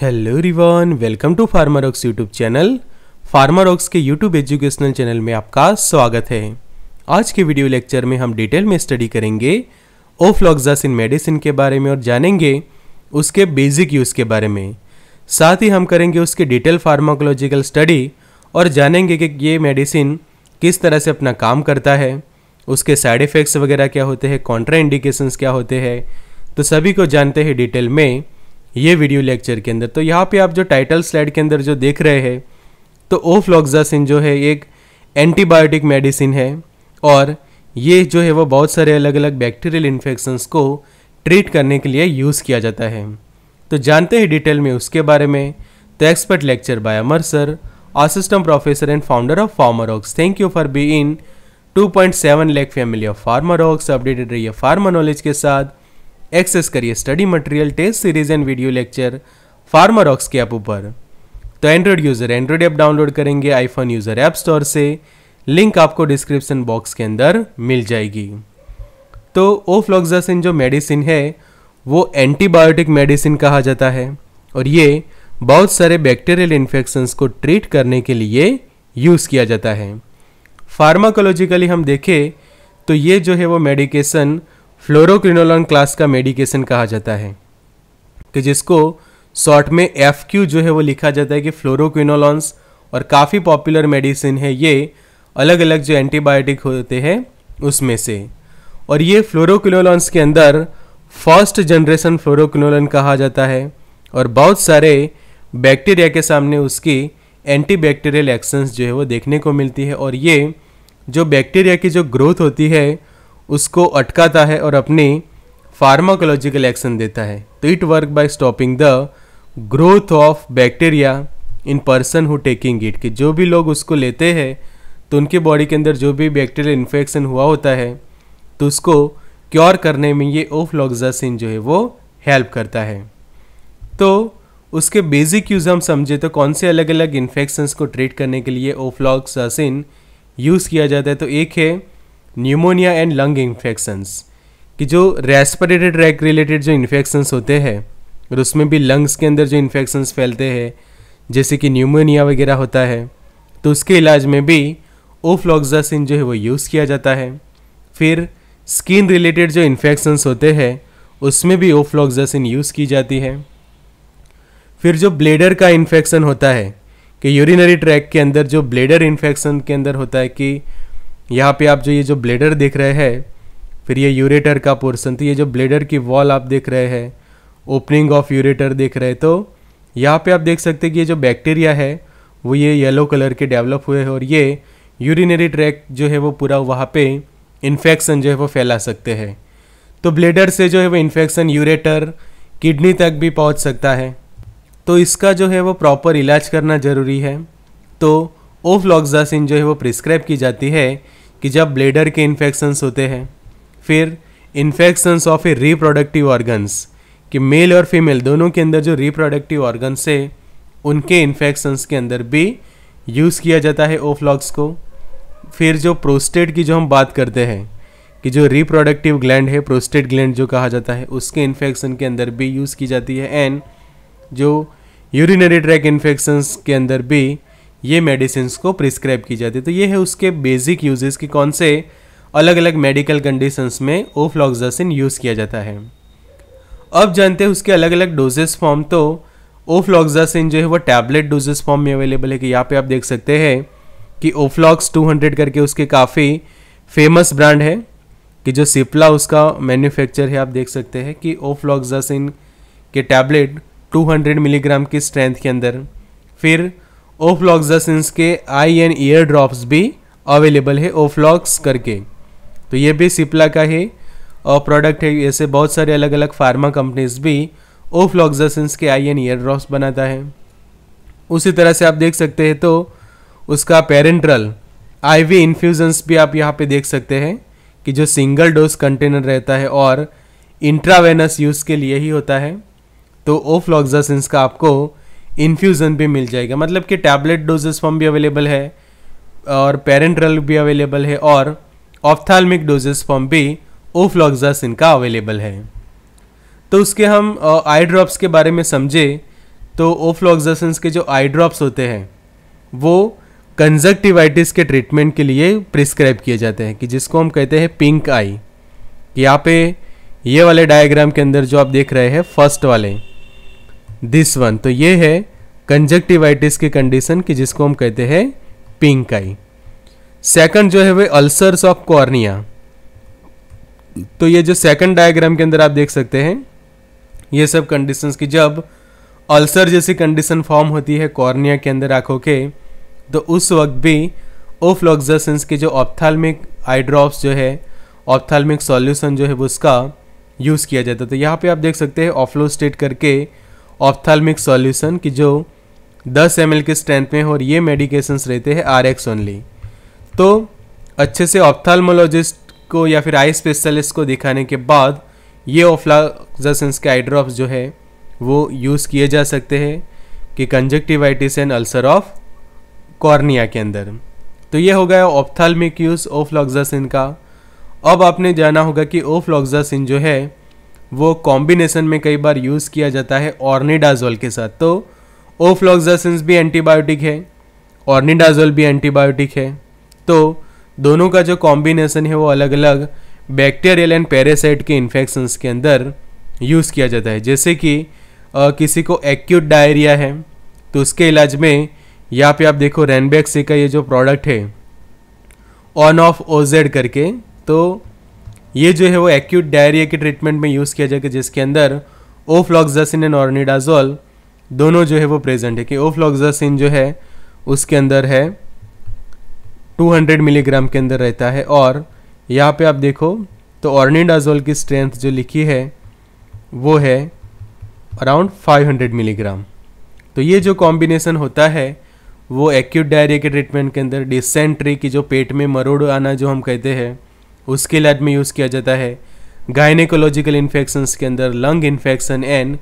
hello रिवन welcome to Rox YouTube channel Rox के YouTube educational channel में आपका स्वागत है आज के वीडियो लेक्चर में हम डिटेल में स्टडी करेंगे इन मेडिसिन के बारे में और जानेंगे उसके बेसिक यूज़ के बारे में साथ ही हम करेंगे उसके डिटेल फार्माकोलॉजिकल स्टडी और जानेंगे कि ये मेडिसिन किस तरह से अपना काम करता है उसके साइड इफ़ेक्ट्स वगैरह क्या होते हैं कॉन्ट्रा इंडिकेशन क्या होते हैं तो सभी को जानते हैं डिटेल में ये वीडियो लेक्चर के अंदर तो यहाँ पे आप जो टाइटल स्लाइड के अंदर जो देख रहे हैं तो ओफ्लॉक्सासिन जो है एक एंटीबायोटिक मेडिसिन है और ये जो है वो बहुत सारे अलग अलग बैक्टीरियल इन्फेक्शंस को ट्रीट करने के लिए यूज़ किया जाता है तो जानते हैं डिटेल में उसके बारे में तो expert lecture by Amar sir assistant professor and thank you for be you two point seven lakh family of PharmaRox updated है फार्मा नॉलेज के साथ एक्सेस करिए study material test series and video lecture PharmaRox के app ऊपर तो Android user Android app download करेंगे iPhone user app store से link आपको डिस्क्रिप्शन बॉक्स के अंदर मिल जाएगी तो ओफ्लॉक्सासिन जो मेडिसिन है वो एंटीबायोटिक मेडिसिन कहा जाता है और ये बहुत सारे बैक्टीरियल इन्फेक्शंस को ट्रीट करने के लिए यूज़ किया जाता है फार्माकोलॉजिकली हम देखें तो ये जो है वो मेडिकेशन फ्लोरोक्रिनोलॉन क्लास का मेडिकेशन कहा जाता है कि जिसको शॉर्ट में एफ क्यू जो है वो लिखा जाता है कि फ्लोरोक्विनोलॉन्स और काफ़ी पॉपुलर मेडिसिन है ये अलग अलग जो एंटीबायोटिक होते हैं उसमें से और ये फ्लोरोक्विनोलॉन्स के अंदर फर्स्ट जनरेशन फ्लोरोक्विनोलन कहा जाता है और बहुत सारे बैक्टीरिया के सामने उसकी एंटी बैक्टीरियल एक्शंस जो है वो देखने को मिलती है और ये जो बैक्टीरिया की जो ग्रोथ होती है उसको अटकाता है और अपने फार्माकोलॉजिकल एक्शन देता है तो it work by stopping the growth of bacteria in person who taking it कि जो भी लोग उसको लेते हैं तो उनके बॉडी के अंदर जो भी बैक्टीरियल इन्फेक्शन हुआ होता है तो उसको क्योर करने में ये ओफ्लॉक्जासिन जो है वो हेल्प करता है तो उसके बेसिक यूज़ हम समझे तो कौन से अलग अलग इन्फेक्शंस को ट्रीट करने के लिए ओफ्लॉक्सासिन यूज़ किया जाता है तो एक है न्यूमोनिया एंड लंग इन्फेक्शंस कि जो रेस्परेटरी ट्रैक रिलेटेड जो इन्फेक्शंस होते हैं और उसमें भी लंग्स के अंदर जो इन्फेक्शंस फैलते हैं जैसे कि न्यूमोनिया वगैरह होता है तो उसके इलाज में भी ओफ्लॉक्सासिन जो है वो यूज़ किया जाता है फिर स्किन रिलेटेड जो इन्फेक्शंस होते हैं उसमें भी ओफ्लॉक्सासिन यूज़ की जाती है फिर जो ब्लेडर का इन्फेक्शन होता है कि यूरिनरी ट्रैक के अंदर जो ब्लेडर इन्फेक्शन के अंदर होता है कि यहाँ पे आप जो ये जो ब्लेडर देख रहे हैं फिर ये यूरेटर का पोर्सन तो ये जो ब्लेडर की वॉल आप देख रहे हैं ओपनिंग ऑफ यूरेटर देख रहे हैं तो यहाँ पे आप देख सकते हैं कि ये जो बैक्टीरिया है वो ये येलो कलर के डेवलप हुए हैं और ये यूरिनरी ट्रैक जो है वो पूरा वहाँ पे इन्फेक्शन जो है वो फैला सकते हैं तो ब्लेडर से जो है वो इन्फेक्शन यूरेटर किडनी तक भी पहुँच सकता है तो इसका जो है वो प्रॉपर इलाज करना ज़रूरी है तो ओफ्लॉक्सासिन जो है वो प्रिस्क्राइब की जाती है कि जब ब्लेडर के इन्फेक्शंस होते हैं फिर infections of a reproductive organs कि मेल और फीमेल दोनों के अंदर जो रिप्रोडक्टिव ऑर्गन्स है उनके इन्फेक्शंस के अंदर भी यूज़ किया जाता है ओफ्लॉक्स को फिर जो प्रोस्टेट की जो हम बात करते हैं कि जो रिप्रोडक्टिव ग्लैंड है प्रोस्टेट ग्लैंड जो कहा जाता है उसके इन्फेक्शन के अंदर भी यूज़ की जाती है एंड जो यूरिनरी ट्रैक इन्फेक्शंस के अंदर भी ये मेडिसिन को प्रिस्क्राइब की जाती है तो ये है उसके बेसिक यूजेस कि कौन से अलग अलग मेडिकल कंडीशंस में ओफ्लॉक्जासिन यूज़ किया जाता है अब जानते हैं उसके अलग अलग डोजेस फॉर्म तो ओफ्लॉक्जासिन जो है वो टैबलेट डोजेस फॉर्म में अवेलेबल है कि यहाँ पे आप देख सकते हैं कि ओफ्लॉक्स 200 करके उसके काफ़ी फेमस ब्रांड है कि जो सिप्ला उसका मैन्युफैक्चर है आप देख सकते हैं कि ओफ्लॉक्जासिन के टैबलेट 200 मिलीग्राम की स्ट्रेंथ के अंदर फिर ओफ्लॉक्सासिन्स के आई एंड ईयर ड्रॉप्स भी अवेलेबल है ओफ्लॉक्स करके तो ये भी सिप्ला का है और प्रोडक्ट है ऐसे बहुत सारे अलग अलग फार्मा कंपनीज भी ओफ्लॉक्सासिन्स के आई एंड ईयर ड्रॉप्स बनाता है उसी तरह से आप देख सकते हैं तो उसका पेरेंट्रल आईवी इन्फ्यूजन्स भी आप यहाँ पे देख सकते हैं कि जो सिंगल डोज कंटेनर रहता है और इंट्रावेनस यूज़ के लिए ही होता है तो ओफ्लॉक्सासिन्स का आपको इन्फ्यूज़न भी मिल जाएगा मतलब कि टैबलेट डोजेस फॉर्म भी अवेलेबल है और पेरेंट्रल भी अवेलेबल है और ऑफ्थाल्मिक डोजेस फॉर्म भी ओफ्लॉक्जास इनका अवेलेबल है तो उसके हम आई ड्रॉप्स के बारे में समझे तो ओफ्लॉक्जास के जो आई ड्रॉप्स होते हैं वो कंजक्टिवाइटिस के ट्रीटमेंट के लिए प्रिस्क्राइब किए जाते हैं कि जिसको हम कहते हैं पिंक आई यहाँ पे ये वाले डायग्राम के अंदर जो आप देख रहे हैं फर्स्ट वाले दिस वन तो ये है कंजक्टिवाइटिस की कंडीशन की जिसको हम कहते हैं पिंक आई सेकंड जो है वह अल्सर्स ऑफ कॉर्निया तो ये जो सेकंड डायग्राम के अंदर आप देख सकते हैं ये सब कंडीशंस की जब अल्सर जैसी कंडीशन फॉर्म होती है कॉर्निया के अंदर आंखों के तो उस वक्त भी ओफ्लॉक्सेंस के जो ऑप्थाल्मिक आई ड्रॉप्स जो है ऑप्थाल्मिक सॉल्यूशन जो है उसका यूज़ किया जाता है तो यहाँ पे आप देख सकते हैं ऑफ्लोस्टेट करके ऑप्थेलमिक सॉल्यूशन कि जो 10 एम के स्ट्रेंथ में हो और ये मेडिकेशंस रहते हैं आर एक्स ओनली तो अच्छे से ऑप्थालमोलॉजिस्ट को या फिर आई स्पेशलिस्ट को दिखाने के बाद ये ऑफ्लाजेंस के आईड्रॉप्स जो है वो यूज़ किए जा सकते हैं कि conjunctivitis and ulcer of cornea के अंदर तो ये हो गया ऑप्थालमिक यूज़ ओफ्लॉक्जासिन का अब आपने जाना होगा कि ओफ्लॉक्जासिन जो है वो कॉम्बिनेशन में कई बार यूज़ किया जाता है ऑर्निडाजोल के साथ तो ओफ्लॉक्सेंस भी एंटीबायोटिक है ऑर्निडाजोल भी एंटीबायोटिक है तो दोनों का जो कॉम्बिनेशन है वो अलग अलग बैक्टीरियल एंड पैरासाइट के इन्फेक्शंस के अंदर यूज़ किया जाता है जैसे कि आ, किसी को एक्यूट डायरिया है तो उसके इलाज में या पे आप देखो रेनबैक्सी का ये जो प्रोडक्ट है ऑन ऑफ ओजेड करके तो ये जो है वो एक्यूट डायरिया के ट्रीटमेंट में यूज़ किया जाएगा जिसके अंदर ओफ्लॉक्जासिन एंड ऑर्निडाजोल दोनों जो है वो प्रेजेंट है कि ओफ्लॉक्जासिन जो है उसके अंदर है 200 मिलीग्राम के अंदर रहता है और यहाँ पे आप देखो तो ऑर्निडाजोल की स्ट्रेंथ जो लिखी है वो है अराउंड 500 मिलीग्राम तो ये जो कॉम्बिनेसन होता है वो एक्यूट डायरिया के ट्रीटमेंट के अंदर डिसेंट्री की जो पेट में मरोड़ आना जो हम कहते हैं उसके इलाज में यूज़ किया जाता है गायनेकोलॉजिकल इन्फेक्शंस के अंदर lung infection and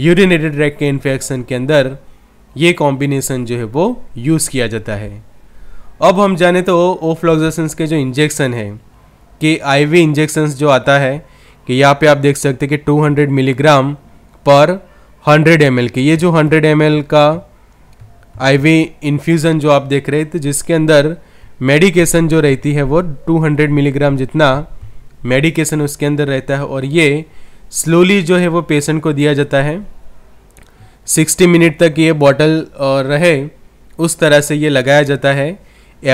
urinated tract के इन्फेक्शन के अंदर ये कॉम्बिनेसन जो है वो यूज़ किया जाता है अब हम जाने तो ओफ्लॉक्सेशन के जो इंजेक्शन है कि आईवी इंजेक्शंस जो आता है कि यहाँ पे आप देख सकते हैं कि 200 मिलीग्राम पर 100 एम के ये जो 100 एम का आईवी इन्फ्यूज़न जो आप देख रहे थे तो जिसके अंदर मेडिकेशन जो रहती है वो 200 मिलीग्राम जितना मेडिकेशन उसके अंदर रहता है और ये स्लोली जो है वो पेशेंट को दिया जाता है 60 मिनट तक ये बॉटल रहे उस तरह से ये लगाया जाता है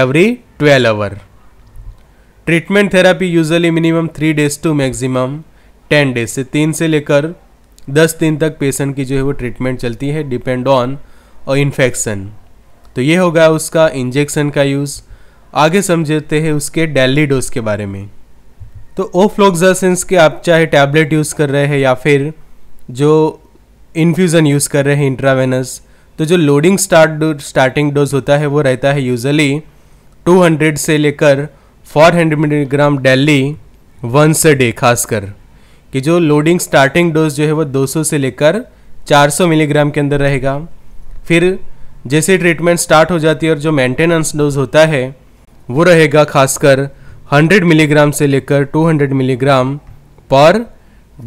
every 12 hour treatment therapy usually minimum three days to maximum ten days से तीन से लेकर दस दिन तक पेशेंट की जो है वो ट्रीटमेंट चलती है डिपेंड ऑन और इन्फेक्शन तो ये होगा उसका इंजेक्शन का यूज़ आगे समझते हैं उसके डेली डोज के बारे में तो ओफ्लोक्सासेंस के आप चाहे टैबलेट यूज़ कर रहे हैं या फिर जो इन्फ्यूज़न यूज़ कर रहे हैं इंट्रावेनस तो जो लोडिंग स्टार्ट स्टार्टिंग डोज होता है वो रहता है यूजली 200 से लेकर 400 milligram daily once a day खासकर कि जो लोडिंग स्टार्टिंग डोज जो है वो 200 से लेकर 400 मिलीग्राम के अंदर रहेगा फिर जैसे ट्रीटमेंट स्टार्ट हो जाती है और जो मेंटेनेंस डोज होता है वो रहेगा खासकर 100 मिलीग्राम से लेकर 200 मिलीग्राम पर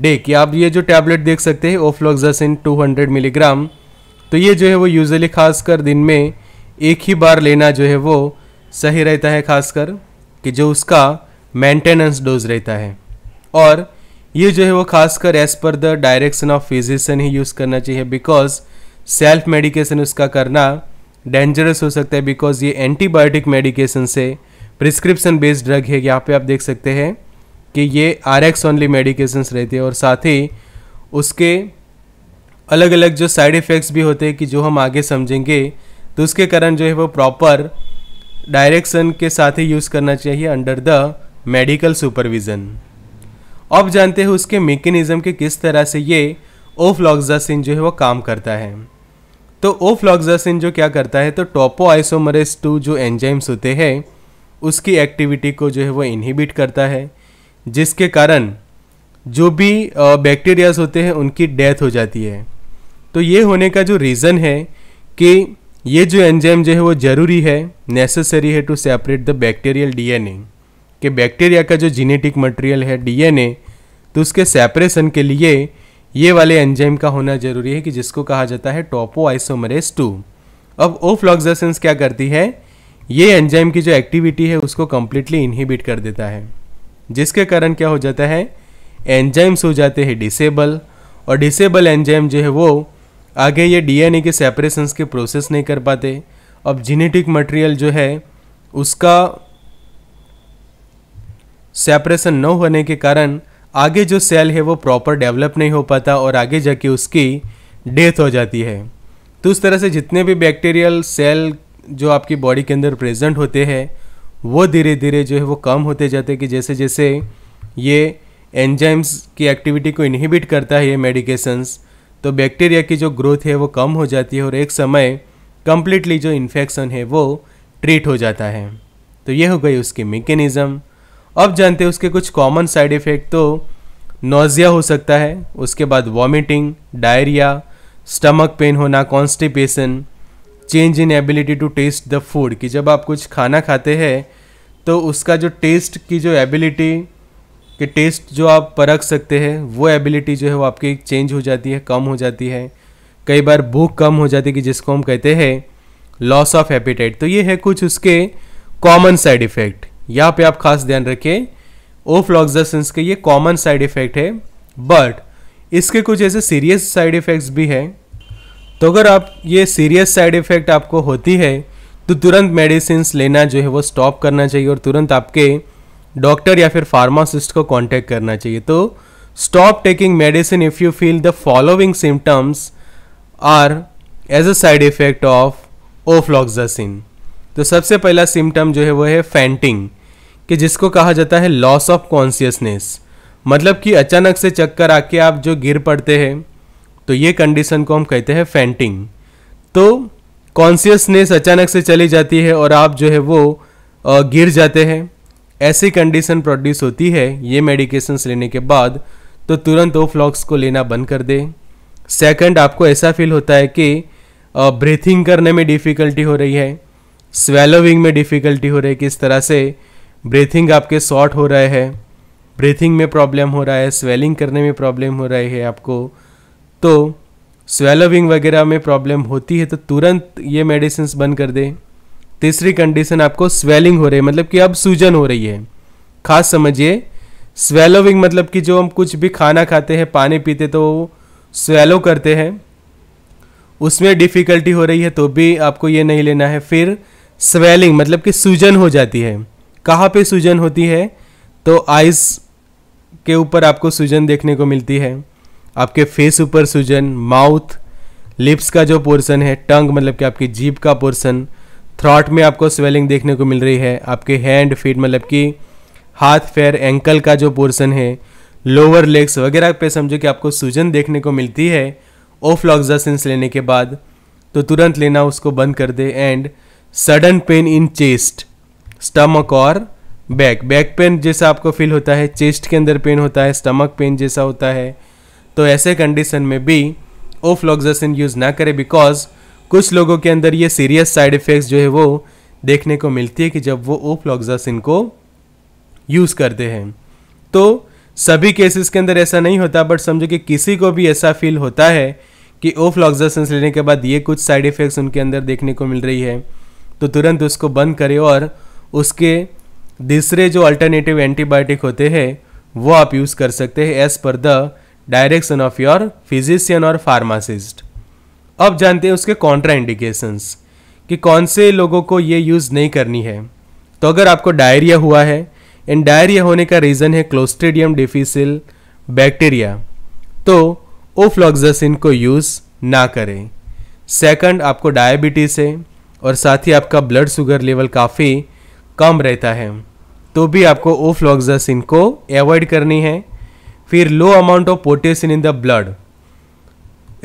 डे कि आप ये जो टैबलेट देख सकते हैं ओफ्लोक्सासिन 200 मिलीग्राम तो ये जो है वो यूजली खासकर दिन में एक ही बार लेना जो है वो सही रहता है खासकर कि जो उसका मेंटेनेंस डोज रहता है और ये जो है वो खासकर as per the direction of physician ही यूज़ करना चाहिए बिकॉज सेल्फ मेडिकेशन उसका करना डेंजरस हो सकता है बिकॉज ये एंटीबायोटिक मेडिकेशन से प्रिस्क्रिप्शन बेस्ड ड्रग है यहाँ पे आप देख सकते हैं कि ये आर एक्स ओनली मेडिकेशंस रहती है और साथ ही उसके अलग अलग जो साइड इफ़ेक्ट्स भी होते हैं कि जो हम आगे समझेंगे तो उसके कारण जो है वो प्रॉपर डायरेक्शन के साथ ही यूज़ करना चाहिए अंडर द मेडिकल सुपरविज़न अब जानते हैं उसके मेकेनिज़म के किस तरह से ये ओफ्लॉक्जासिन जो है वो काम करता है तो ओफ्लॉक्सासिन जो क्या करता है तो टोपो आइसोमरेस टू जो एंजाइम्स होते हैं उसकी एक्टिविटी को जो है वो इनहिबिट करता है जिसके कारण जो भी बैक्टीरियाज होते हैं उनकी डेथ हो जाती है तो ये होने का जो रीज़न है कि ये जो एंजाइम जो है वो ज़रूरी है नेसेसरी है to separate the bacterial DNA कि बैक्टीरिया का जो जीनेटिक मटेरियल है डीएनए तो उसके सेपरेशन के लिए ये वाले एंजाइम का होना जरूरी है कि जिसको कहा जाता है टोपो आइसोमरेस टू अब ओफ्लॉक्सेंस क्या करती है ये एंजाइम की जो एक्टिविटी है उसको कम्प्लीटली इनहिबिट कर देता है जिसके कारण क्या हो जाता है एंजाइम्स हो जाते हैं डिसेबल और डिसेबल एंजाइम जो है वो आगे ये डीएनए के सेपरेशंस के प्रोसेस नहीं कर पाते अब जीनेटिक मटेरियल जो है उसका सेपरेशन न होने के कारण आगे जो सेल है वो प्रॉपर डेवलप नहीं हो पाता और आगे जाके उसकी डेथ हो जाती है तो उस तरह से जितने भी बैक्टीरियल सेल जो आपकी बॉडी के अंदर प्रेजेंट होते हैं वो धीरे धीरे जो है वो कम होते जाते कि जैसे जैसे ये एंजाइम्स की एक्टिविटी को इनहिबिट करता है ये मेडिकेशंस तो बैक्टीरिया की जो ग्रोथ है वो कम हो जाती है और एक समय कम्प्लीटली जो इन्फेक्शन है वो ट्रीट हो जाता है तो ये हो गई उसकी मेकेनिज़म अब जानते हैं उसके कुछ कॉमन साइड इफ़ेक्ट तो नोज़िया हो सकता है उसके बाद वॉमिटिंग डायरिया स्टमक पेन होना constipation change in ability to taste the food कि जब आप कुछ खाना खाते हैं तो उसका जो टेस्ट की जो एबिलिटी के टेस्ट जो आप परख सकते हैं वो एबिलिटी जो है वो आपकी चेंज हो जाती है कम हो जाती है कई बार भूख कम हो जाती है कि जिसको हम कहते हैं लॉस ऑफ एपिटाइट तो ये है कुछ उसके कॉमन साइड इफ़ेक्ट यहाँ पे आप खास ध्यान रखें ओफ्लॉक्सासिंस के ये कॉमन साइड इफ़ेक्ट है बट इसके कुछ ऐसे सीरियस साइड इफ़ेक्ट्स भी हैं तो अगर आप ये सीरियस साइड इफ़ेक्ट आपको होती है तो तुरंत मेडिसिन लेना जो है वो स्टॉप करना चाहिए और तुरंत आपके डॉक्टर या फिर फार्मासिस्ट को कॉन्टैक्ट करना चाहिए तो stop taking medicine if you feel the following symptoms are as a side effect of ofloxacin तो सबसे पहला सिम्टम जो है वह है फैंटिंग कि जिसको कहा जाता है लॉस ऑफ कॉन्सियसनेस मतलब कि अचानक से चक्कर आके आप जो गिर पड़ते हैं तो ये कंडीशन को हम कहते हैं फैंटिंग तो कॉन्सियसनेस अचानक से चली जाती है और आप जो है वो गिर जाते हैं ऐसी कंडीशन प्रोड्यूस होती है ये मेडिकेशंस लेने के बाद तो तुरंत ओ फ्लॉक्स को लेना बंद कर दें सेकंड आपको ऐसा फील होता है कि ब्रीथिंग करने में डिफ़िकल्टी हो रही है स्वेलोविंग में डिफ़िकल्टी हो रही है किस तरह से ब्रीथिंग आपके शॉर्ट हो रहे हैं ब्रीथिंग में प्रॉब्लम हो रहा है स्वेलिंग करने में प्रॉब्लम हो रही है आपको तो स्वेलोविंग वगैरह में प्रॉब्लम होती है तो तुरंत ये मेडिसिन बंद कर दें तीसरी कंडीशन आपको स्वेलिंग हो रही है मतलब कि अब सूजन हो रही है खास समझिए स्वेलोविंग मतलब कि जो हम कुछ भी खाना खाते हैं पानी पीते तो स्वेलो करते हैं उसमें डिफ़िकल्टी हो रही है तो भी आपको ये नहीं लेना है फिर स्वेलिंग मतलब कि सूजन हो जाती है कहाँ पे सूजन होती है तो आइज़ के ऊपर आपको सूजन देखने को मिलती है आपके फेस ऊपर सूजन माउथ लिप्स का जो पोर्सन है टंग मतलब कि आपकी जीप का पोर्सन थ्रॉट में आपको स्वेलिंग देखने को मिल रही है आपके हैंड फीट मतलब कि हाथ पैर एंकल का जो पोर्सन है लोअर लेग्स वगैरह पे समझो कि आपको सूजन देखने को मिलती है ओफ्लॉक्सासिंस लेने के बाद तो तुरंत लेना उसको बंद कर दे and sudden pain in chest stomach और बैक बैक पेन जैसा आपको फील होता है चेस्ट के अंदर पेन होता है स्टमक पेन जैसा होता है तो ऐसे कंडीशन में भी ओफ्लॉक्जासिन यूज़ ना करें बिकॉज कुछ लोगों के अंदर ये सीरियस साइड इफ़ेक्ट्स जो है वो देखने को मिलती है कि जब वो ओफ्लॉक्जासिन को यूज़ करते हैं तो सभी केसेस के अंदर ऐसा नहीं होता बट समझो कि किसी को भी ऐसा फील होता है कि ओफ्लॉक्जासिन लेने के बाद ये कुछ साइड इफ़ेक्ट्स उनके अंदर देखने को मिल रही है तो तुरंत उसको बंद करें और उसके दूसरे जो अल्टरनेटिव एंटीबायोटिक होते हैं वो आप यूज़ कर सकते हैं as per the direction of your physician और फार्मासिस्ट अब जानते हैं उसके कॉन्ट्रा इंडिकेशंस कि कौन से लोगों को ये यूज़ नहीं करनी है तो अगर आपको डायरिया हुआ है एंड डायरिया होने का रीज़न है क्लोस्टेडियम डिफिसिल बैक्टीरिया तो ओफ्लॉक्जासिन को यूज़ ना करें सेकंड आपको डायबिटीज़ है और साथ ही आपका ब्लड शुगर लेवल काफ़ी कम रहता है तो भी आपको ओफ्लॉक्सासिन को एवॉइड करनी है फिर low amount of potassium in the blood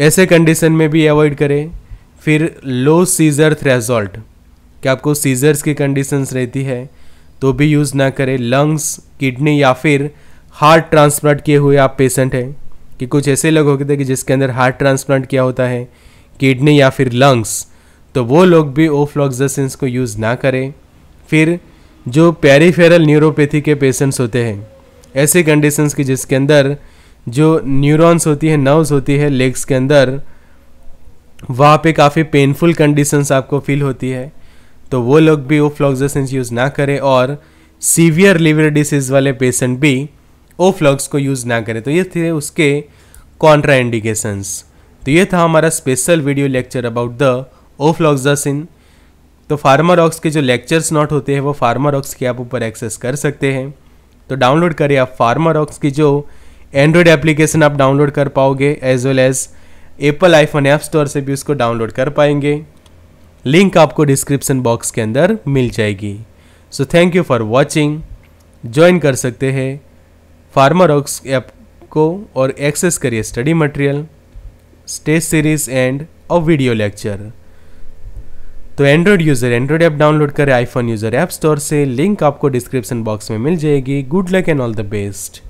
ऐसे कंडीशन में भी अवॉइड करें फिर लो सीजर थ्रेजॉल्ट कि आपको सीजर्स की कंडीशंस रहती है तो भी यूज़ ना करें लंग्स किडनी या फिर हार्ट ट्रांसप्लांट किए हुए आप पेशेंट हैं कि कुछ ऐसे लोग होते थे कि जिसके अंदर हार्ट ट्रांसप्लांट किया होता है किडनी या फिर लंग्स तो वो लोग भी ओफ्लॉक्जासिन्स को यूज़ ना करें फिर जो पेरीफेरल न्यूरोपैथी के पेशेंट्स होते हैं ऐसे कंडीशंस की जिसके अंदर जो न्यूरॉन्स होती है नर्व्स होती है लेग्स के अंदर वहाँ पे काफ़ी पेनफुल कंडीशंस आपको फील होती है तो वो लोग भी ओफ्लॉक्जासिन्स यूज़ ना करें और सीवियर लिवर डिसीज़ वाले पेशेंट भी ओफ्लॉक्स को यूज़ ना करें तो ये थे उसके कॉन्ट्राइंडिकेशंस तो ये था हमारा special video lecture about the ofloxin तो फार्मारॉक्स के जो लेक्चर्स नोट होते हैं वो फार्मारॉक्स के आप ऊपर एक्सेस कर सकते हैं तो डाउनलोड करें आप फार्मारॉक्स की जो एंड्रॉयड एप्लीकेशन आप डाउनलोड कर पाओगे as well as Apple iPhone app store से भी उसको डाउनलोड कर पाएंगे लिंक आपको डिस्क्रिप्सन बॉक्स के अंदर मिल जाएगी so thank you for watching join कर सकते हैं फार्मारॉक्स ऐप को और एक्सेस करिए study material stage series and a video lecture तो Android user Android app download करें आईफोन यूज़र ऐप स्टोर से लिंक आपको डिस्क्रिप्शन बॉक्स में मिल जाएगी good luck and all the best